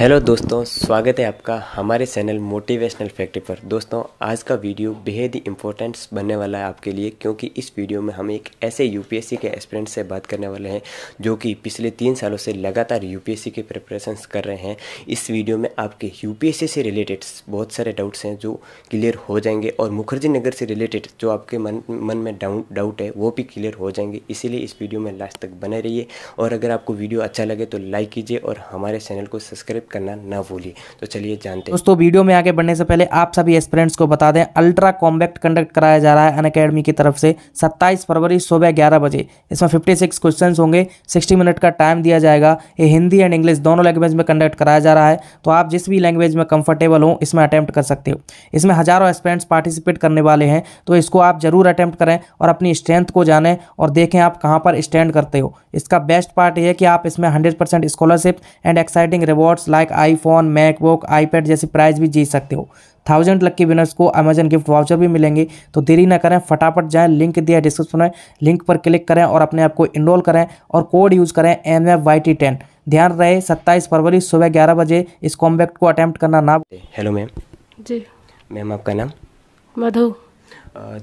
hello दोस्तों स्वागत है आपका हमारे चैनल मोटिवेशनल फैक्ट्री पर दोस्तों आज का वीडियो बेहद ही इम्पोर्टेंट्स बनने वाला है आपके लिए क्योंकि इस वीडियो में हम एक ऐसे यूपीएससी के एस्पिरेंट से बात करने वाले हैं जो कि पिछले तीन सालों से लगातार यूपीएससी के प्रिपरेशन कर रहे हैं इस वीडियो में आपके यू से रिलेटेड बहुत सारे डाउट्स हैं जो क्लियर हो जाएंगे और मुखर्जी नगर से रिलेटेड जो आपके मन मन में डाउट डाउट है वो भी क्लियर हो जाएंगे इसीलिए इस वीडियो में लास्ट तक बने रहिए और अगर आपको वीडियो अच्छा लगे तो लाइक कीजिए और हमारे चैनल को सब्सक्राइब करना ना भूलिए तो चलिए जानते हैं दोस्तों वीडियो में आगे बढ़ने से पहले आप सभी एस्पिरेंट्स को बता दें अल्ट्रा कॉम्बैक्ट कंडक्ट कराया जा रहा है अन अकेडमी की तरफ से सत्ताईस फरवरी सुबह ग्यारह बजे इसमें फिफ्टी सिक्स क्वेश्चन होंगे सिक्सटी मिनट का टाइम दिया जाएगा ये हिंदी एंड इंग्लिश दोनों लैंग्वेज में कंडक्ट कराया जा रहा है तो आप जिस भी लैंग्वेज में कंफर्टेबल हो इसमें अटैम्प्ट कर सकते हो इसमें हज़ारों एस्पिरेंट्स पार्टिसिपेट करने वाले हैं तो इसको आप ज़रूर अटैम्प्ट करें और अपनी स्ट्रेंथ को जानें और देखें आप कहाँ पर स्टैंड करते हो इसका बेस्ट पार्ट यह है कि आप इसमें hundred scholarship and exciting rewards life like iPhone MacBook iPad जैसे प्राइज भी जीत सकते हो थाउजेंड लक्की विनर्स को अमेजन गिफ्ट वाउचर भी मिलेंगे तो देरी ना करें फटाफट जाएं लिंक दिया डिस्क्रिप्शन में लिंक पर क्लिक करें और अपने आप को इनरोल करें और कोड यूज़ करें M F Y T ten ध्यान रहे सत्ताईस फरवरी सुबह ग्यारह बजे इस कॉम्बैक्ट को अटैम्प्ट करना ना हेलो मैम जी मैम आपका नाम मधु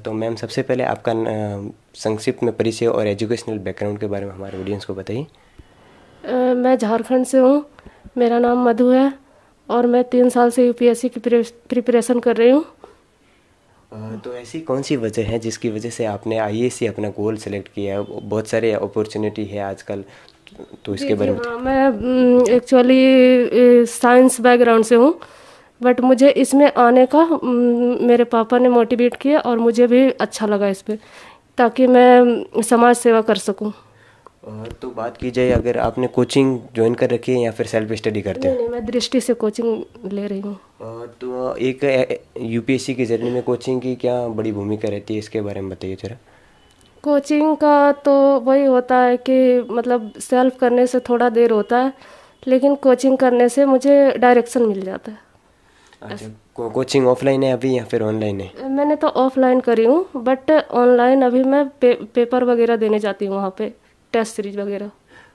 तो मैम सबसे पहले आपका संक्षिप्त में परिचय और एजुकेशनल बैकग्राउंड के बारे में हमारे ऑडियंस को बताइए मैं झारखंड से हूँ मेरा नाम मधु है और मैं तीन साल से यूपीएससी की प्रिपरेशन कर रही हूँ तो ऐसी कौन सी वजह है जिसकी वजह से आपने आई सी अपना गोल सेलेक्ट किया है बहुत सारे अपॉर्चुनिटी है आजकल तो इसके बारे में हाँ, मैं एक्चुअली साइंस बैकग्राउंड से हूँ बट मुझे इसमें आने का मेरे पापा ने मोटिवेट किया और मुझे भी अच्छा लगा इस पर ताकि मैं समाज सेवा कर सकूँ तो बात की जाए अगर आपने कोचिंग ज्वाइन कर रखी है या फिर सेल्फ स्टडी करते हैं मैं दृष्टि से कोचिंग ले रही हूँ तो एक यूपीएससी के जर्नी में कोचिंग की क्या बड़ी भूमिका रहती है इसके बारे में बताइए जरा कोचिंग का तो वही होता है कि मतलब सेल्फ करने से थोड़ा देर होता है लेकिन कोचिंग करने से मुझे डायरेक्शन मिल जाता है अच्छा को, कोचिंग ऑफलाइन है अभी या फिर ऑनलाइन है मैंने तो ऑफलाइन करी हूँ बट ऑनलाइन अभी मैं पे, पेपर वगैरह देने जाती हूँ वहाँ पे टेस्ट सीरीज वगैरह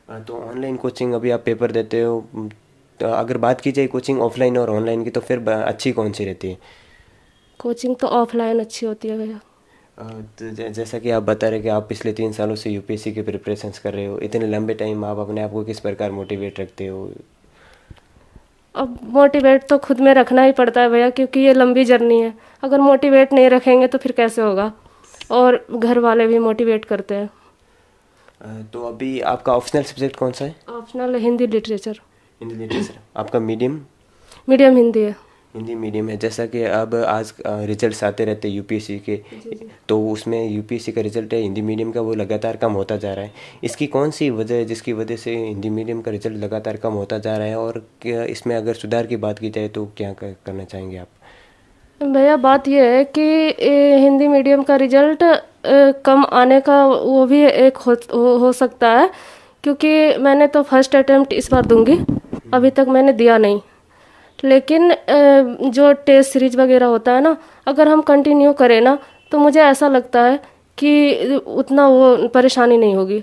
हाँ, तो ऑनलाइन कोचिंग अभी आप पेपर देते हो तो अगर बात की जाए कोचिंग ऑफलाइन और ऑनलाइन की तो फिर अच्छी कौन सी रहती है कोचिंग तो ऑफलाइन अच्छी होती है भैया तो जैसा कि आप बता रहे कि आप पिछले तीन सालों से यूपीएससी की प्रिपरेशंस कर रहे हो इतने लंबे टाइम आप अपने आप को किस प्रकार मोटिवेट रखते हो अब मोटिवेट तो खुद में रखना ही पड़ता है भैया क्योंकि ये लंबी जर्नी है अगर मोटिवेट नहीं रखेंगे तो फिर कैसे होगा और घर वाले भी मोटिवेट करते हैं तो अभी आपका ऑप्शनल सब्जेक्ट कौन सा है optional Hindi literature Hindi literature आपका मीडियम मीडियम हिंदी है हिंदी मीडियम है जैसा कि अब आज रिजल्ट आते रहते हैं यूपीएससी के तो उसमें यूपीएससी का रिजल्ट है हिंदी मीडियम का वो लगातार कम होता जा रहा है इसकी कौन सी वजह है जिसकी वजह से हिंदी मीडियम का रिजल्ट लगातार कम होता जा रहा है और इसमें अगर सुधार की बात की जाए तो क्या करना चाहेंगे आप भैया बात यह है कि हिंदी मीडियम का रिजल्ट कम आने का वो भी एक हो, हो सकता है क्योंकि मैंने तो फर्स्ट अटैम्प्ट इस बार दूंगी अभी तक मैंने दिया नहीं लेकिन जो टेस्ट सीरीज वगैरह होता है ना अगर हम कंटिन्यू करें ना तो मुझे ऐसा लगता है कि उतना वो परेशानी नहीं होगी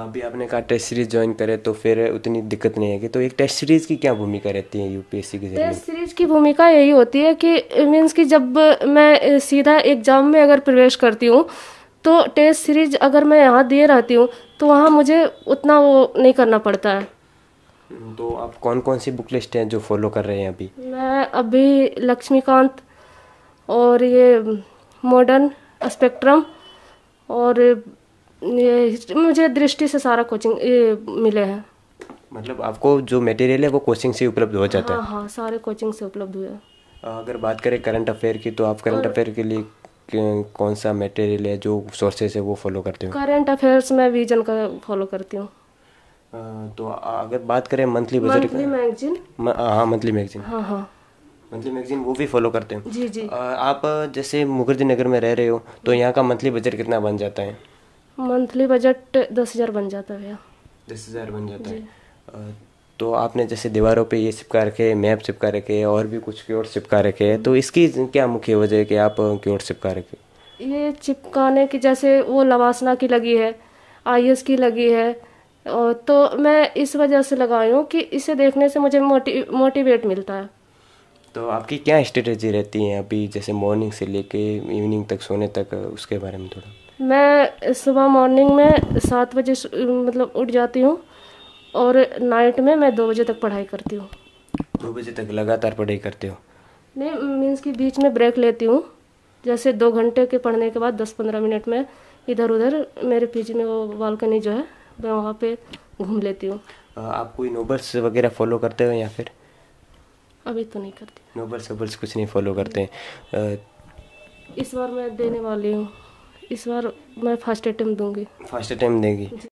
अभी आपने कहा टेस्ट सीरीज ज्वाइन करे तो फिर उतनी दिक्कत नहीं आएगी तो एक टेस्ट सीरीज की क्या भूमिका रहती है यूपीएससी की टेस्ट सीरीज की भूमिका यही होती है कि मीन्स कि जब मैं सीधा एग्जाम में अगर प्रवेश करती हूँ तो टेस्ट सीरीज अगर मैं यहाँ दिए रहती हूँ तो वहाँ मुझे उतना वो नहीं करना पड़ता है तो आप कौन कौन सी बुक लिस्ट हैं जो फॉलो कर रहे हैं अभी मैं अभी लक्ष्मीकांत और ये मॉडर्न स्पेक्ट्रम और मुझे दृष्टि से सारा कोचिंग मिले हैं मतलब आपको जो मटेरियल है वो कोचिंग से उपलब्ध हो जाता हाँ, है हाँ, हाँ सारे कोचिंग से उपलब्ध हुए अगर बात करें करंट अफेयर की तो आप करंट अफेयर के लिए कौन सा मटेरियल है जो सोर्सेस है वो फॉलो करते हो करंट अफेयर्स में विजन का फॉलो करती हूँ तो अगर बात करें मंथली बजट मंथली मैगजीन हाँ मंथली मैगजीन हाँ हाँ मंथली मैगजीन वो भी फॉलो करते हैं जी जी आ, आप जैसे मुखर्जी नगर में रह रहे हो तो यहाँ का मंथली बजट कितना बन जाता है मंथली बजट दस हज़ार बन जाता है भैया दस हज़ार बन जाता है तो आपने जैसे दीवारों पे ये चिपका रखे मैप चिपका रखे और भी कुछ क्योर चिपका रखे हैं तो इसकी क्या मुख्य वजह है कि आप क्योर चिपका रखे ये चिपकाने की जैसे वो लवासना की लगी है आई की लगी है तो मैं इस वजह से लगाई हूँ कि इसे देखने से मुझे मोटि मोटिवेट मिलता है तो आपकी क्या स्ट्रेटजी रहती है अभी जैसे मॉर्निंग से लेके इवनिंग तक सोने तक उसके बारे में थोड़ा मैं सुबह मॉर्निंग में सात बजे मतलब उठ जाती हूँ और नाइट में मैं दो बजे तक पढ़ाई करती हूँ दो बजे तक लगातार पढ़ाई करते हो नहीं मीन्स की बीच में ब्रेक लेती हूँ जैसे दो घंटे के पढ़ने के बाद दस पंद्रह मिनट में इधर उधर मेरे पीछे में वो बालकनी जो है मैं वहाँ पे घूम लेती हूँ आप कोई नोबल्स वगैरह फॉलो करते हो या फिर अभी तो नहीं करती नोबल्स वोबल्स कुछ नहीं फॉलो करते हैं इस बार मैं देने वाली हूँ इस बार मैं फर्स्ट अटैम्प्ट दूंगी फर्स्ट अटैम्प्ट देंगी